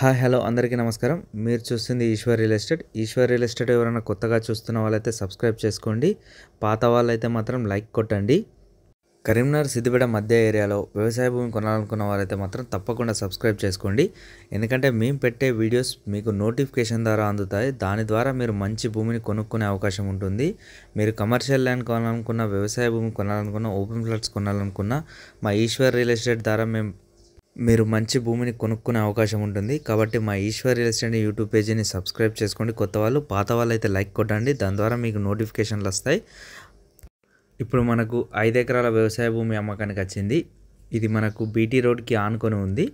hi hello అందరికీ నమస్కారం మీరు చూస్తుంది Eshwar real estate Eshwar real estate ఎవరైనా కొత్తగా చూస్తున్న వాళ్ళైతే సబ్స్క్రైబ్ చేసుకోండి పాత వాళ్ళైతే మాత్రం లైక్ కొట్టండి కరీంనగర్ సిద్దిపేట మధ్య ఏరియాలో వ్యవసాయ భూమి కొనాలనుకున్న వారైతే మాత్రం తప్పకుండా సబ్స్క్రైబ్ చేసుకోండి ఎందుకంటే మేము పెట్టే వీడియోస్ మీకు నోటిఫికేషన్ ద్వారా అందుతాయి దాని ద్వారా మీరు మంచి భూమిని కొనుక్కునే అవకాశం ఉంటుంది మీరు కమర్షియల్ ల్యాండ్ కొనాలనుకున్న వ్యవసాయ భూమి కొనాలనుకున్న ఓపెన్ ఫ్లాట్స్ కొనాలనుకున్న మా ఈశ్వర్ రియల్ ఎస్టేట్ ద్వారా మేము మీరు మంచి భూమిని కొనుక్కునే అవకాశం ఉంటుంది కాబట్టి మా ఈశ్వర్ రియల్ ఎస్టేట్ యూట్యూబ్ పేజీని సబ్స్క్రైబ్ చేసుకోండి కొత్త వాళ్ళు పాత వాళ్ళు అయితే లైక్ కొట్టండి దాని ద్వారా మీకు నోటిఫికేషన్లు వస్తాయి ఇప్పుడు మనకు ఐదు ఎకరాల వ్యవసాయ భూమి అమ్మకానికి వచ్చింది ఇది మనకు బీటీ రోడ్కి ఆనుకొని ఉంది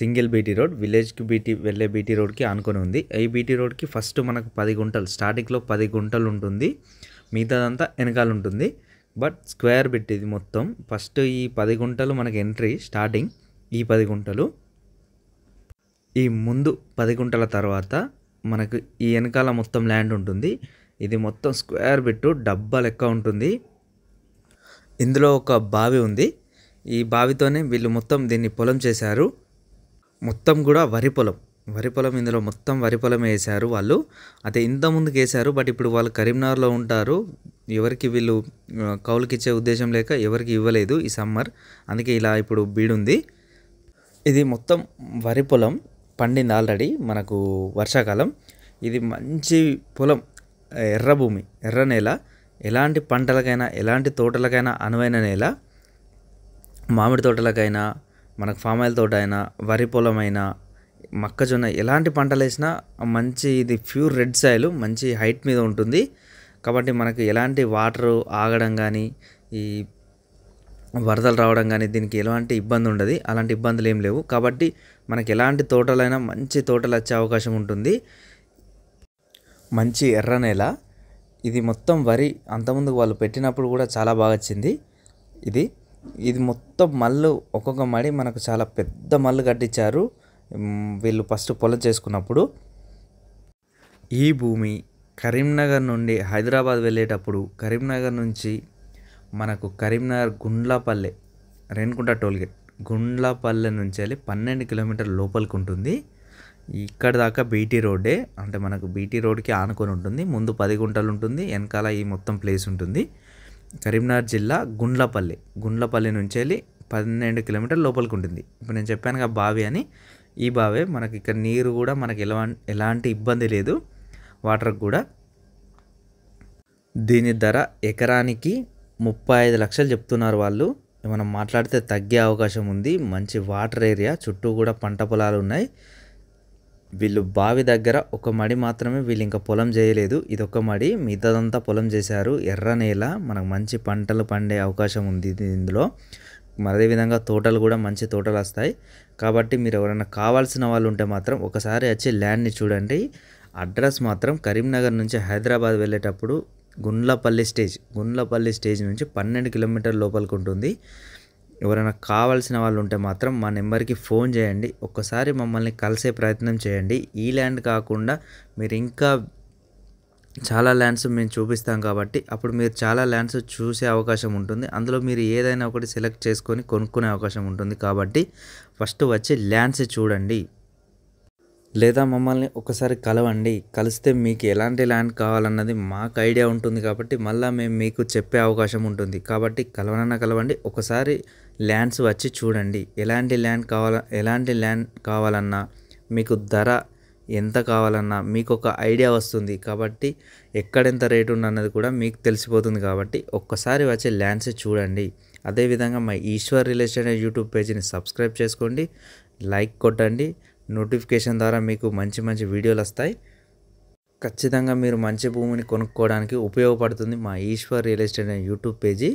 సింగిల్ బీటీ రోడ్ విలేజ్కి బీటీ వెళ్ళే బీటీ రోడ్కి ఆనుకొని ఉంది ఐ బీటీ రోడ్కి ఫస్ట్ మనకు పది గుంటలు స్టార్టింగ్లో పది గుంటలు ఉంటుంది మిగతాదంతా వెనకాల ఉంటుంది బట్ స్క్వేర్ బిట్ ఇది మొత్తం ఫస్ట్ ఈ పది గుంటలు మనకు ఎంట్రీ స్టార్టింగ్ ఈ పది గుంటలు ఈ ముందు పది గుంటల తర్వాత మనకు ఈ వెనకాల మొత్తం ల్యాండ్ ఉంటుంది ఇది మొత్తం స్క్వేర్ బిట్టు డబ్బా లెక్క ఉంటుంది ఇందులో ఒక బావి ఉంది ఈ బావితోనే వీళ్ళు మొత్తం దీన్ని పొలం చేశారు మొత్తం కూడా వరి పొలం వరి పొలం ఇందులో మొత్తం వరి పొలం వేశారు వాళ్ళు అదే ఇంత ముందుకు వేశారు బట్ ఇప్పుడు వాళ్ళు కరీంనగర్లో ఉంటారు ఎవరికి వీళ్ళు కౌలుకిచ్చే ఉద్దేశం లేక ఎవరికి ఇవ్వలేదు ఈ సమ్మర్ అందుకే ఇలా ఇప్పుడు బీడుంది ఇది మొత్తం వరి పొలం పండింది ఆల్రెడీ మనకు వర్షాకాలం ఇది మంచి పొలం ఎర్ర భూమి ఎర్ర నేల ఎలాంటి పంటలకైనా ఎలాంటి తోటలకైనా అనువైన నేల మామిడి తోటలకైనా మనకు ఫామ్ ఆయిల్ తోట అయినా వరి పొలమైనా మొక్కజొన్న ఎలాంటి పంటలు వేసినా మంచి ఇది ప్యూర్ రెడ్ సాయిల్ మంచి హైట్ మీద ఉంటుంది కాబట్టి మనకు ఎలాంటి వాటర్ ఆగడం కానీ ఈ వరదలు రావడం కానీ దీనికి ఎలాంటి ఇబ్బంది ఉండదు అలాంటి ఇబ్బందులు ఏం లేవు కాబట్టి మనకి ఎలాంటి తోటలైనా మంచి తోటలు వచ్చే అవకాశం ఉంటుంది మంచి ఎర్ర నేల ఇది మొత్తం వరి అంతకుముందు వాళ్ళు పెట్టినప్పుడు కూడా చాలా బాగా వచ్చింది ఇది ఇది మొత్తం మళ్ళు ఒక్కొక్క మడి మనకు చాలా పెద్ద మళ్ళు కట్టించారు వీళ్ళు ఫస్ట్ పొలం చేసుకున్నప్పుడు ఈ భూమి కరీంనగర్ నుండి హైదరాబాద్ వెళ్ళేటప్పుడు కరీంనగర్ నుంచి మనకు కరీంనగర్ గుండ్లపల్లె రేణుకుంట టోల్గేట్ గుండ్లపల్లె నుంచి వెళ్ళి పన్నెండు కిలోమీటర్ల లోపలికి ఉంటుంది ఇక్కడ దాకా బీటీ రోడ్డే అంటే మనకు బీటీ రోడ్కి ఆనుకొని ఉంటుంది ముందు పది గుంటలు ఉంటుంది వెనకాల ఈ మొత్తం ప్లేస్ ఉంటుంది కరీంనగర్ జిల్లా గుండ్లపల్లి గుండ్లపల్లి నుంచి వెళ్ళి పన్నెండు కిలోమీటర్ల లోపలికి ఉంటుంది ఇప్పుడు నేను చెప్పాను కదా బావి అని ఈ బావే మనకి ఇక్కడ నీరు కూడా మనకి ఎలా ఎలాంటి ఇబ్బంది లేదు వాటర్కి కూడా దీని ధర ఎకరానికి ముప్పై ఐదు లక్షలు చెప్తున్నారు వాళ్ళు మనం మాట్లాడితే తగ్గే అవకాశం ఉంది మంచి వాటర్ ఏరియా చుట్టూ కూడా పంట పొలాలు ఉన్నాయి వీళ్ళు బావి దగ్గర ఒక మడి మాత్రమే వీళ్ళు ఇంకా పొలం చేయలేదు ఇదొక మడి మిగతాదంతా పొలం చేశారు ఎర్ర నేల మనకు మంచి పంటలు పండే అవకాశం ఉంది ఇందులో అదేవిధంగా తోటలు కూడా మంచి తోటలు వస్తాయి కాబట్టి మీరు ఎవరైనా కావాల్సిన వాళ్ళు ఉంటే మాత్రం ఒకసారి వచ్చి ల్యాండ్ని చూడండి అడ్రస్ మాత్రం కరీంనగర్ నుంచి హైదరాబాద్ వెళ్ళేటప్పుడు గుండ్లపల్లి స్టేజ్ గుండ్లపల్లి స్టేజ్ నుంచి పన్నెండు కిలోమీటర్ లోపలికి ఉంటుంది ఎవరైనా కావాల్సిన వాళ్ళు ఉంటే మాత్రం మా నెంబర్కి ఫోన్ చేయండి ఒక్కసారి మమ్మల్ని కలిసే ప్రయత్నం చేయండి ఈ ల్యాండ్ కాకుండా మీరు ఇంకా చాలా ల్యాండ్స్ మేము చూపిస్తాం కాబట్టి అప్పుడు మీరు చాలా ల్యాండ్స్ చూసే అవకాశం ఉంటుంది అందులో మీరు ఏదైనా ఒకటి సెలెక్ట్ చేసుకొని కొనుక్కునే అవకాశం ఉంటుంది కాబట్టి ఫస్ట్ వచ్చి ల్యాండ్స్ చూడండి లేదా మమ్మల్ని ఒకసారి కలవండి కలిస్తే మీకు ఎలాంటి ల్యాండ్ కావాలన్నది మాకు ఐడియా ఉంటుంది కాబట్టి మళ్ళీ మేము మీకు చెప్పే అవకాశం ఉంటుంది కాబట్టి కలవనన్నా కలవండి ఒకసారి ల్యాండ్స్ వచ్చి చూడండి ఎలాంటి ల్యాండ్ కావాల ఎలాంటి ల్యాండ్ కావాలన్నా మీకు ధర ఎంత కావాలన్నా మీకు ఒక ఐడియా వస్తుంది కాబట్టి ఎక్కడెంత రేటు ఉందన్నది కూడా మీకు తెలిసిపోతుంది కాబట్టి ఒక్కసారి వచ్చే ల్యాండ్స్ చూడండి అదేవిధంగా మా ఈశ్వర్ రియల్ ఎస్టేట్ యూట్యూబ్ పేజీని సబ్స్క్రైబ్ చేసుకోండి లైక్ కొట్టండి నోటిఫికేషన్ ద్వారా మీకు మంచి మంచి వీడియోలు వస్తాయి ఖచ్చితంగా మీరు మంచి భూమిని కొనుక్కోవడానికి ఉపయోగపడుతుంది మా ఈశ్వర్ రియల్ ఎస్టేట్ అనే యూట్యూబ్ పేజీ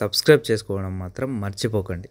సబ్స్క్రైబ్ చేసుకోవడం మాత్రం మర్చిపోకండి